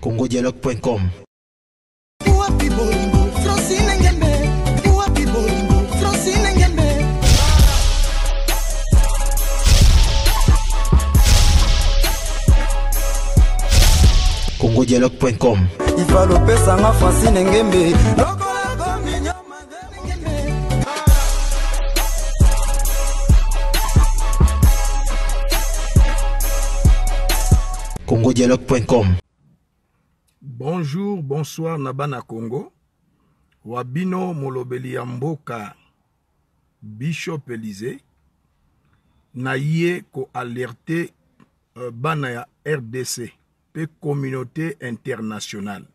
congodialogue.com. congodialogue.com ivalopesanga francine ngembe congodialogue.com bonjour bonsoir Nabana congo Wabino Molobeliamboka, bishop Elise naye ko alerte euh, bana rdc pe communauté internationale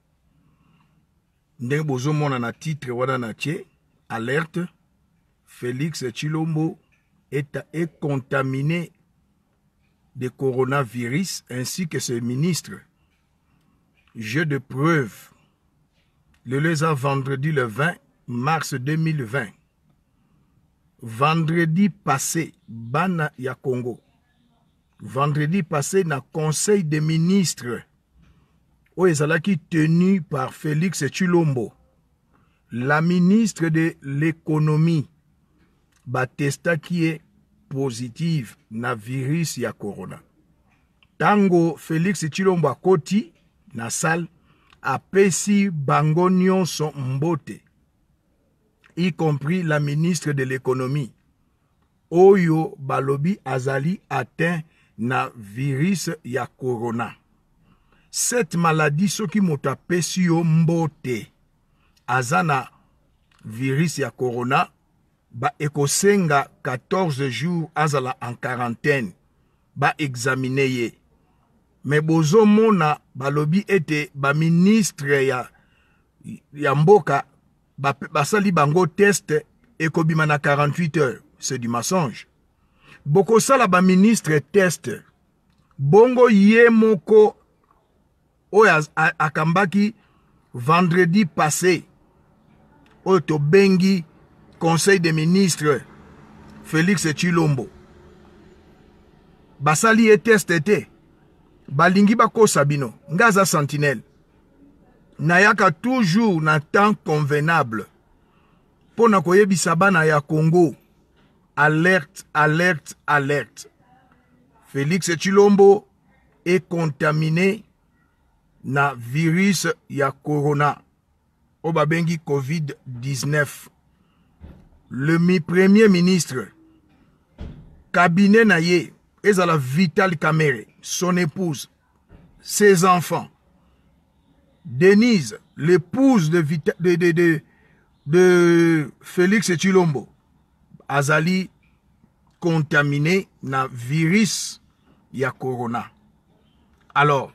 ndenge mona na titre wana alerte félix chilombo est, est contaminé de coronavirus ainsi que ses ministres Jeu de preuve. Le lézard vendredi le 20 mars 2020. Vendredi passé, Bana ya Congo. Vendredi passé, le conseil des ministres. Oyo qui tenu par Félix Chulombo, La ministre de l'économie, Batesta qui est positive na virus ya corona. Tango Félix Chilombo Koti. na sale apesi bango nyonso mbote y compris la ministre de l'économie oyo balobi azali atteint na virus ya corona cette maladie soki moto apesi yo mbote aza na virus ya corona ba ekosenga 14 jours azala en quarantaine ba examine ye me bozomona balobi ete baministre ya, ya mboka basali ba bango teste ekobima na 48 heures c'est du mensonge bokosala baministre teste bongo ye moko oyo akambaki vendredi passé oyo tobengi conseil des ministres félix chilombo basali ye teste te balingi bakosa Gaza Ngaza sentinelle nayaka toujours na temps convenable pour na koyebisa ya congo alerte alerte alerte félix chilombo contaminé na virus ya corona oba covid-19 le mi premier ministre cabinet na à la Vital Kamere, son épouse, ses enfants. Denise, l'épouse de, de, de, de, de Félix Chilombo, azali contaminé na virus ya corona. Alors,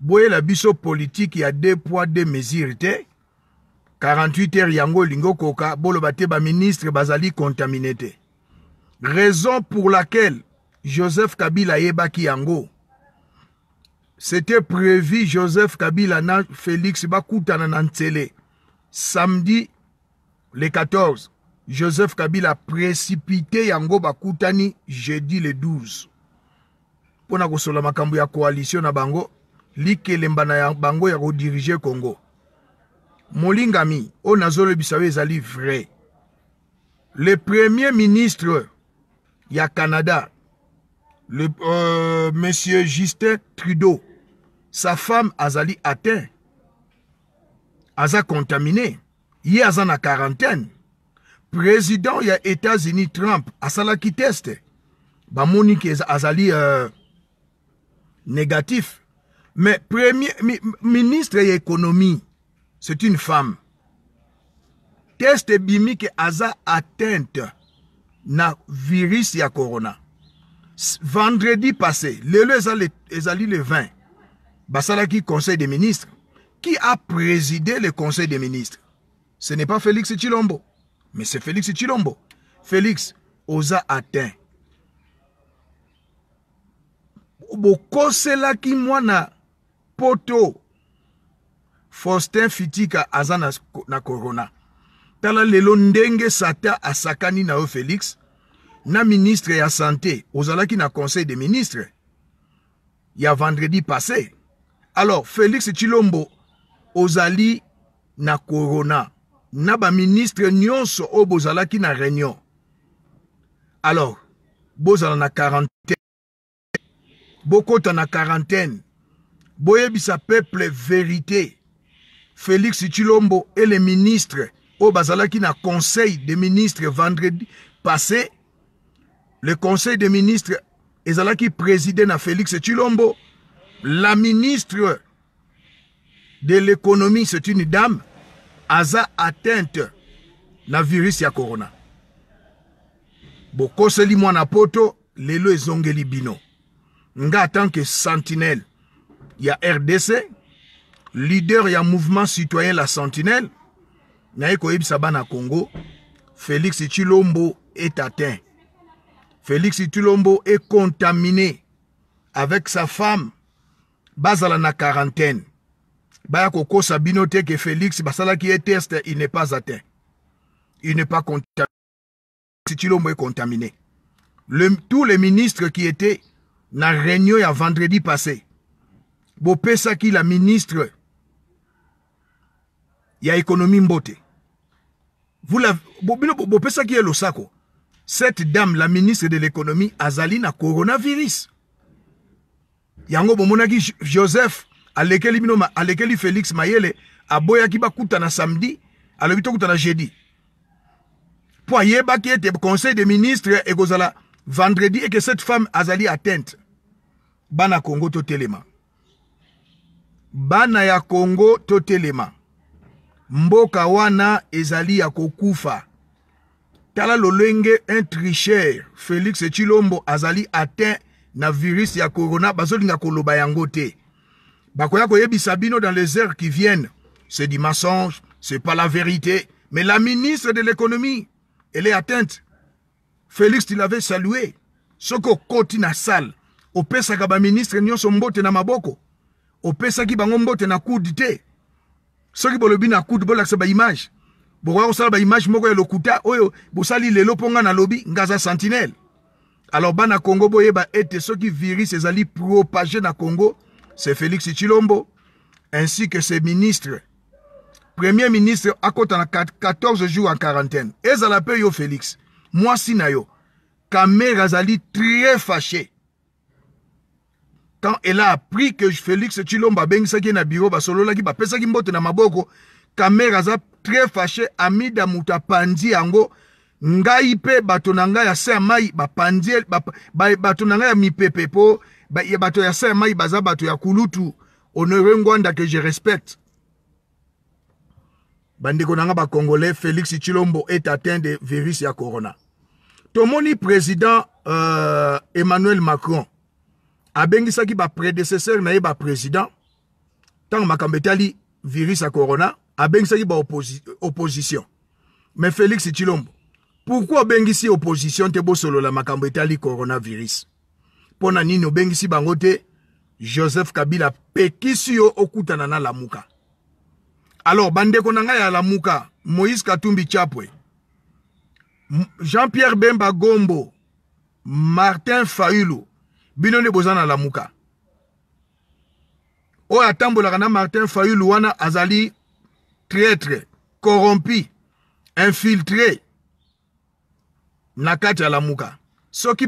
boye la biso politique a deux poids deux mesures 48 heures yango lingo koka un ba ministre bazali contaminé Raison pour laquelle Joseph Kabila yebaki yango. C'était prévu Joseph Kabila na Félix Bakutana nantélé Samedi le 14, Joseph Kabila précipité yango bakutani jeudi le 12. Pona kosola makambu ya coalition na bango likelemba na bango ya diriger Congo. Molingami, on azolebisa ezali vrai. Le premier ministre ya Canada le euh, monsieur Justin Trudeau sa femme azali atteint aza contaminé ye aza na quarantaine président ya états-unis trump asalaki teste bamoni ke azali euh, négatif mais premier mi, ministre ya économie c'est une femme teste ebimi ke aza atteinte na virus ya corona vendredi passé, ont ezali le 20, qui conseil des ministres. Qui a présidé le conseil des ministres Ce n'est pas Félix Chilombo, mais c'est Félix Chilombo. Félix Osa atteint. moi na poto faustin fitika Azana na, na tala lelo ndenge sata asakani na félix na ministre ya santé ozalaki na conseil des ministres a vendredi passé alors félix chilombo ozali na corona na ministre nyonso ministre na réunion alors bozala na quarantaine bokota na quarantaine boyebisa peuple vérité félix chilombo et les ministres ozalaki bazalaki na conseil des ministres vendredi passé le conseil des ministres qui préside, na félix chilombo la ministre de l'économie c'est une dame aza atteinte na virus ya corona bokoseli mwana poto lelo ezongeli bino nga tant que sentinelle ya rdc leader ya mouvement citoyen la sentinelle congo félix chilombo est atteint Félix Itulombo est contaminé avec sa femme. Bazala na quarantaine. Baya koko sabino que Félix basala qui est test, il n'est pas atteint. Il n'est pas contaminé. est contaminé. tous les ministres qui étaient la réunion à vendredi passé. Bopesa qui la ministre a économie mbote. Vous la bopesa qui est le cette dame la ministre de l'économie azali na coronavirus yango bomonaki joseph alekeli bino alekeli félix mayele aboyaki bakutana samedi alobi tokutana jeudi mpo ayebaki ete conseil des ministres ekozala vendredi eke cette femme azali atteinte bana kongo totelema bana ya kongo totelema mboka wana ezali ya kokufa tala lolenge un tricheur félix chilombo azali atteint na virus ya corona bazolinga koloba yangote. Bako bakoya koye bisabino dans les heures qui viennent c'est du mensonge c'est pas la vérité mais la ministre de l'économie elle est atteinte félix tu l'avais salué Soko Koti na sale ministre ministre son mbote na maboko ki bango mbote na coude soki bolobi na sa ba image bokoka kosala image moko ya lokuta oyo bosali lelo mpo na lobby nga Sentinel. alors bana congo boyeba ete soki virus ezali propager na congo c'est félix chilombo ainsi que ses ministres premier ministre akota na 14 jours en quarantaine ezala pe yo félix si na yo mère est très fâché quand elle a appris que félix chilombo il y na biro basololaki qui mbote na maboko kamere aza tre fashe amida moto apandi yango ngai mpe bato na ngai ya se ya mai bapandi bato na ngai ya mipepe mpo ya bato ya se ya mai baza bato ya kulutu honore ngwanda que je respecte bandeko na nga bacongolais félix chilombo est atteint de virus ya corona tomoni président euh, emmanuel macron abengisaki baprédécesseur na ye baprésident ntango makambo etali virus ya corona abengisi ba opposition Mais Félix Chilombo pourquoi si opposition te la makambo etali coronavirus Pona nini bengisi bangote Joseph Kabila pekisio yo okutana la Mouka. alors bande konanga la la Moïse Katumbi Chapwe Jean-Pierre Bemba Gombo Martin Fayulu Binoni Bozana la Mouka. O atambola kana Martin Fayulu wana azali traître, corrompu, infiltré, na la muka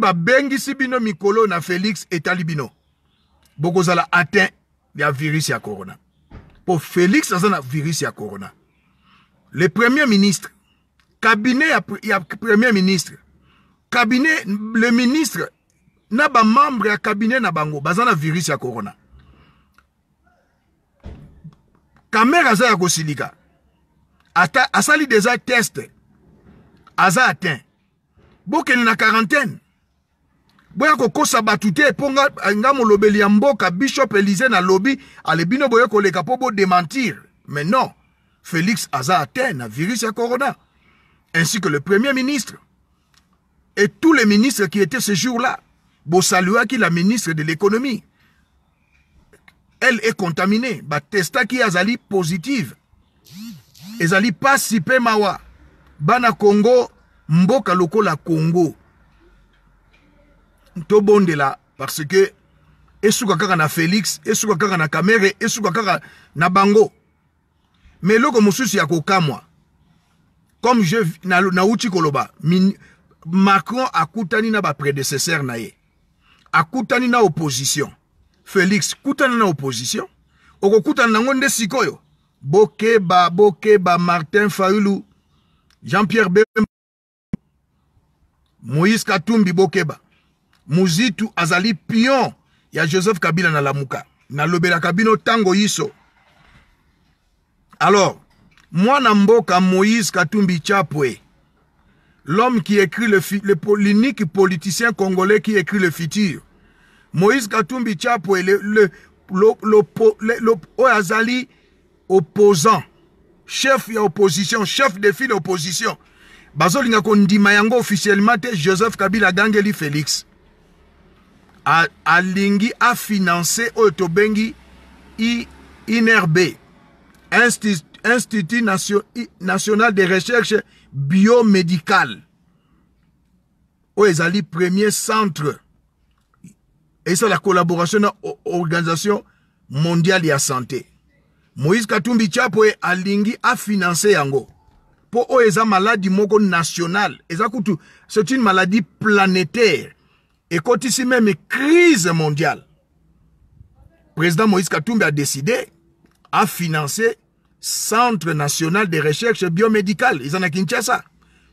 ba bengi si bino mikolo na félix etali Boko zala atteint ya virus ya corona Pour félix a na virus ya corona le premier ministre cabinet ya, premier ministre cabinet le ministre na membre ya cabinet na bango bazana virus ya corona kamere aza ya kosilika ata asali déjà teste aza atteint bokende na quarantaine boya kokosa sabatute ponga mpo nga molobeli ya mboka bishop elise na lobi ale bino boye koleka bo démentir mais non félix aza atteint na virus corona ainsi que le premier ministre et tous les ministres qui étaient ce jour-là saluaki la ministre de l'économie elle est contaminée. testa a Zali positive. Zali pas pe mawa. Bana Congo, mboka loko la Congo. la parce que esuka kaka na Félix, esuka kaka na Kamere, esu kaka na Bango. Mais loko mosusu ya moi Comme je na, na koloba, min, Macron akutani na ba prédécesseur na ye. Akutani na opposition. Félix, kutana na opposition okokutana nango sikoyo bokeba bokeba Martin Faulu, Jean-Pierre Bemba Moïse Katumbi bokeba Muzitu azali pion ya Joseph Kabila na lamuka nalobelaka Kabino tango yiso alors moi, mboka Moïse Katumbi Chapwe l'homme qui écrit le l'unique politicien congolais qui écrit le futur moïse katumbi le le Oyazali opposant chef de opposition chef de file opposition basolinga kondima yango officiellement joseph kabila gangeli félix a financé au tobengi inrb Institut, institut national de recherche biomédicale Oazali premier centre et ça la collaboration de organisation mondiale de la santé moïse katumbi chapwe alingi financer yango Pour oyo eza maladi moko national eza c'est une maladie planétaire a une crise mondiale président moïse katumbi a décidé à financer centre national de recherche biomédicale y a kinshasa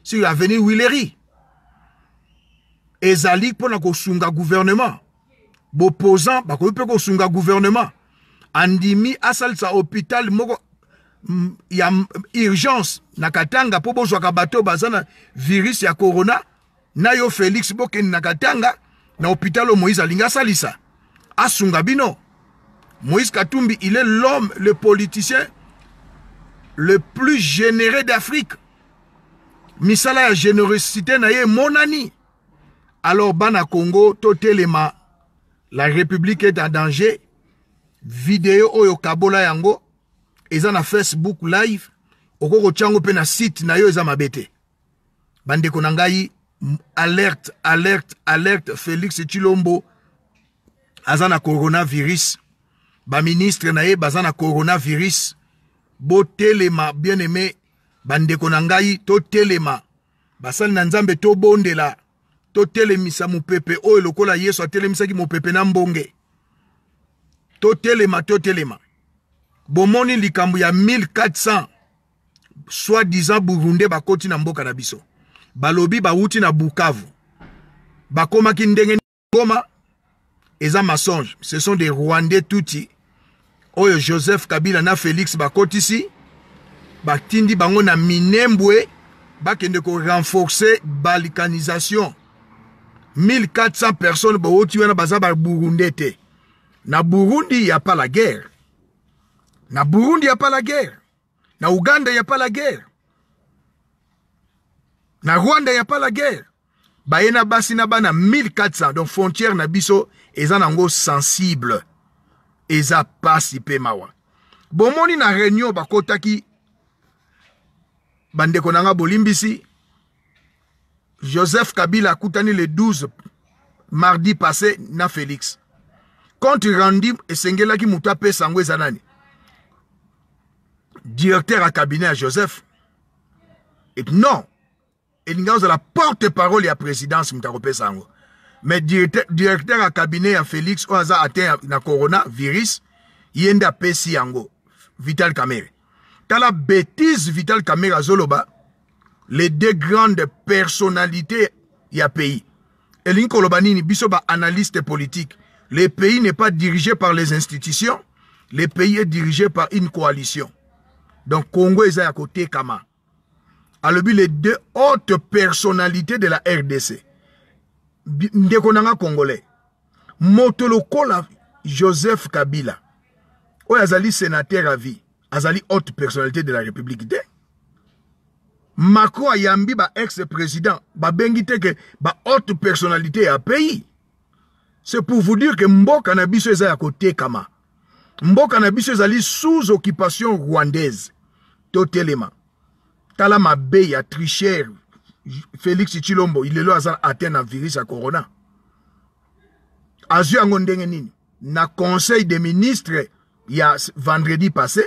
sur de willery ezali pour la gouvernement bopozan bako mpe sunga gouvernement andimi sa hôpital moko mm, ya mm, urgence na katanga mpo bozwaka bato y virus ya corona na yo félix boke na katanga na hôpital moïse Alinga Salisa. asunga bino moïse katumbi il est l'homme le politicien le plus généré d'afrique misala ya générosité na ye monani alors bana congo telema la république est en danger video oyo kabola yango eza facebook live Oko rochango pe na site na yo eza mabete. Bande konangayi. alerte alerte alerte félix chilombo aza na coronavirus ministre na ye baza na coronavirus botelema bien aimé bande to telema. totelema nanzambe to bonde la totelemisa mopepe oyo kola telemisa ki mopepe na mbonge totele telema. bomoni likambu ya 1400 soit disant burundais bakoti na mboka na biso balobi bawuti na bukavu ki ndenge ngoma eza masonge ce sont des rwandais tuti oyo joseph kabila na félix bakotisi tindi bango na minembwe bakende renforcer balkanisation 1400 personnes bauti wana baza ba burundais te na burundi ya pas la guerre na burundi ya pas la guerre na uganda ya pas la guerre na rwanda ya pas la guerre baye na basi na bana 1400 donc frontière na biso eza nango sensible eza pasi mpe mawa bomoni na réunion bakotaki bandeko na nga bolimbisi Joseph Kabila akutani le 12 mardi passé na Félix compte rendu esengelaki moto apesa yango eza nani directeur ya cabinet ya joseph et non elingi ozala porte parole ya présidence moto akopesa yango mais directeur ya cabinet ya félix oyo aza atteint na corona virus ye nde apesi yango vital camere tala bétise vital camere azoloba les deux grandes personnalités a pays. Elin Kolobani biso bisoba analyste politique. Le pays n'est pas dirigé par les institutions, le pays est dirigé par une coalition. Donc Congo est à côté Kama. but les deux hautes personnalités de la RDC ndeko congolais motolo kola Joseph Kabila Oyazali, azali sénateur à vie azali haute personnalité de la République Macron a ba ex-président, ba bengite que ba haute personnalité à pays. C'est pour vous dire que mboka na est côté kama. Mboka na sous occupation rwandaise. Totalement. Tala mabe ya tricher Félix Chilombo, il est là à atteindre virus à corona. Azu le Na conseil des ministres il vendredi passé,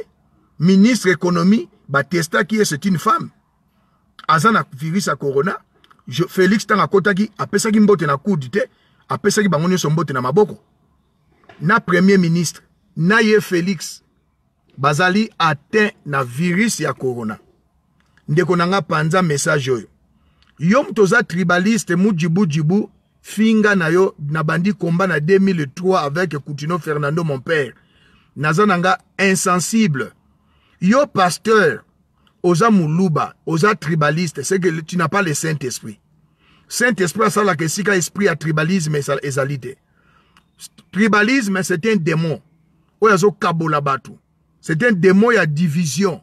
ministre économie, ba testa qui c'est une femme. Azana a virus à corona je, félix a akɔtaki apesaki mbote na a apesa apesaki bango son mbote na maboko na premier ministre na ye félix bazali atteint na virus ya corona ndeko na nga message Yomtoza yo yom tribaliste mu djibou, finga na yo nabandi combat na 2003 avec coutinho fernando mon père Nazananga insensible yo pasteur oza muluba oza tribaliste c'est que tu n'as pas le Saint-Esprit Saint-Esprit asalaka esika esprit a tribalisme ezali te tribalisme c'est un démon Oyazo la bato c'est un démon y a division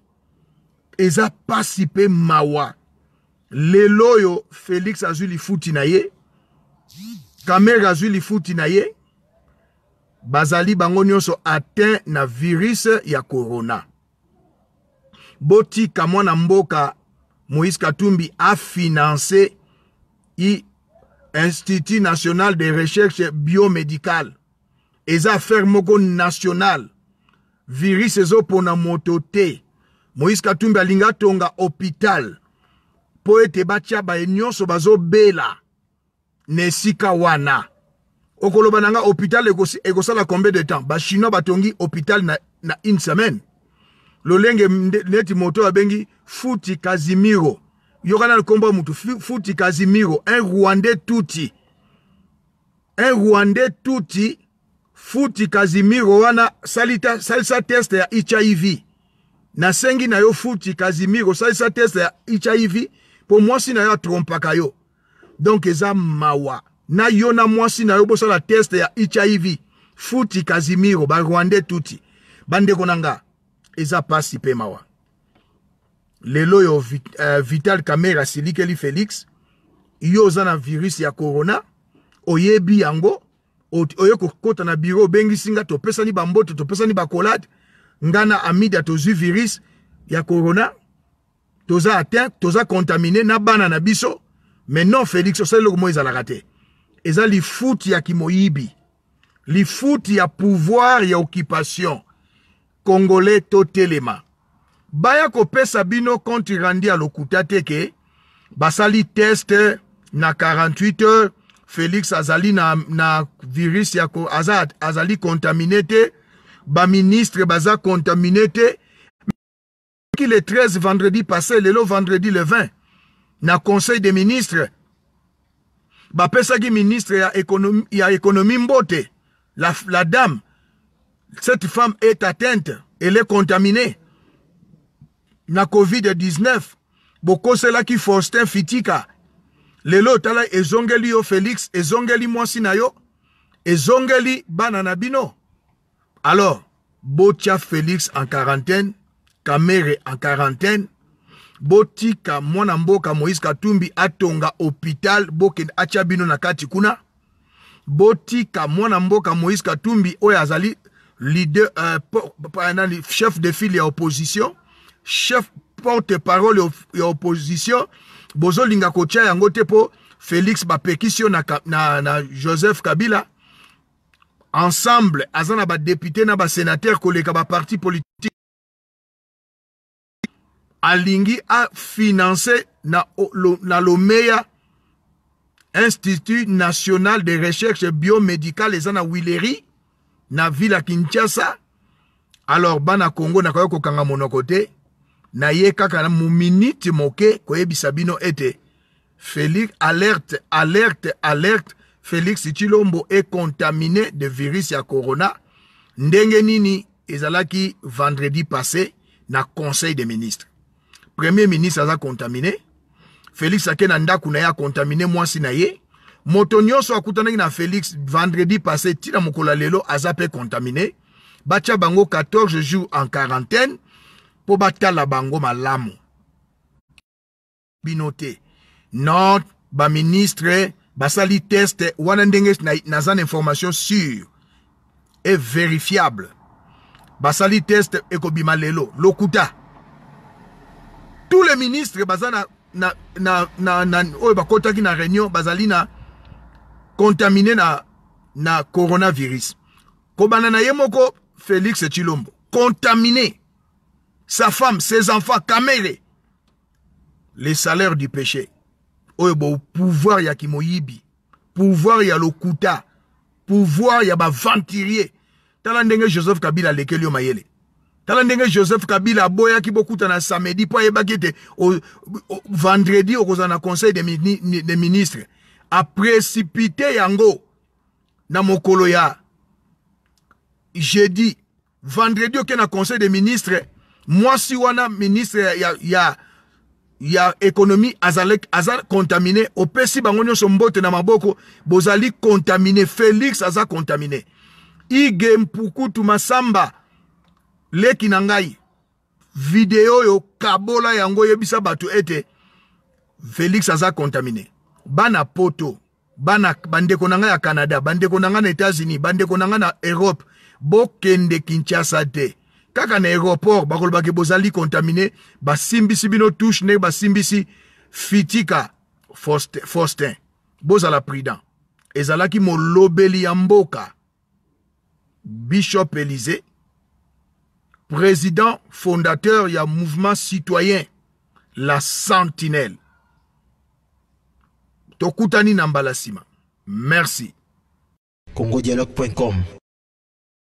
eza pas mpe mawa Leloyo félix Azuli na ye kamere bazali bango so atteint na virus ya corona botika mwana mboka moïse katumbi afinanse institut national de recherche biomédicale eza affaire moko nationale virus ezopona moto te moïse katumbi alingi atonga hôpital mpo ete batya baye nyonso bazobela na esika wana okoloba na nga hôpital ekosala combien de temps bachinois batongi hôpital na, na une semaine lolenge neti moto abengi futi kazimiro yokana likombo ya mutu futi kazimiro un rwandais tuti un rwandais tuti futi kazimiro wana salita, salisa teste ya hiv nasengi na yo futi kazimiro salisa teste ya hiv mpo mwasi na yo atrompaka yo donk eza mawa na yo na mwasi na yo bosala teste ya hiv futi kazimiro barwandais tuti bandeko na ngai eza passi pe mawa lelo loyo vit, uh, vital Kamera, silikeli felix yo zana virus ya corona oyebi yango oye kokɔta na biro obengisi nga topesani bambote topesani bakolade ngana ngana amida zu virus ya corona toza atteint toza contaminé, na bana na biso mais non félix o la eza ezalaka eza eza fout ya Li lifuti ya pouvoir ya occupation congolais totelema baya kopesa bino compte rendu ya lokuta te ke basali teste na 48 heures félix azali na, na virus ya ko, aza, azali contamine te baministre baza contamine te ki le 13 vendredi passé lelo vendredi le 20 na conseil des ministres bapesaki ministre ya ekonomi, ya ekonomi mbote la, la dame Cette femme est atteinte, elle est contaminée. La COVID-19, beaucoup cela qui force Fitika, lelo tala ezongeli Félix, ezongeli mwasi yo, ezongeli Alors, botia Félix en quarantaine, Kamere en quarantaine, botika mwana Moïse Katumbi atonga hôpital Boken atia bino na kuna. botika mwana moïse katumbi Oyazali leader, euh, pour, chef de file ya opposition, chef porte-parole ya opposition, bozolinga kotia yango te po Félix bapekisi yo na, na, na Joseph Kabila ensemble aza na badepute na basénateur koleka baparti politique alingi afinance na, lo, na lomeya institut national de recherche biomédicale eza na wileri na ville à kinshasa alors bana congo nakoki monokote. Na te ye kaka na minute moke koyebisa bino ete félix alerte alerte alerte félix est contaminé de virus ya corona ndenge nini ezalaki vendredi passé na conseil des ministres premier ministre a contaminé félix ake na ndako na ye moi na ye moto soit akutanaki na félix vendredi passé tira mokola lelo azape contaminé contaminé. batia bango 14 jours en quarantaine pour mpo la bango malamu binote not nord ministre basali teste wana ndenge na na information sûre et vérifiable basali teste ekobima lelo lokuta tous les ministres bazana na, na, na, na, oyo bakotaki na réunion bazali na Contaminé na, na coronavirus kobanda na yemoko félix chilombo contaminé sa femme ses enfants kamele les salaires du péché Il y ya kimoyibi pouvoir ya lokuta pouvoir ya ventirier. tala ndenge joseph kabila alekeli mayele tala joseph kabila aboyaki bokutana samedi mpo ayebaki au vendredi au conseil des ministres précipité yango na mokolo ya jeudi vendredi ok na conseil des ministres si wana ministre ya, ya, ya économie, azalek azal contaminé, opesi bango nyonso mbote na maboko bozali contaminé, félix aza contaminé. ige mpukutu masamba lekinangai, vidéo ngai video kabola yango yebisa bato ete félix aza contaminé bana poto bana bandeko na ya canada bandeko na aux na états-unis bandeko na na europe bokende kinshasa te kaka na aéroport baké bozali contaminé, basimbisi bino touche bas basimbisi fitika faustin bozala prudent ezalaki molobeli ya mboka bishop élysée président fondateur ya mouvement citoyen la sentinelle tokutani na mbala nsima merci congodialogue.com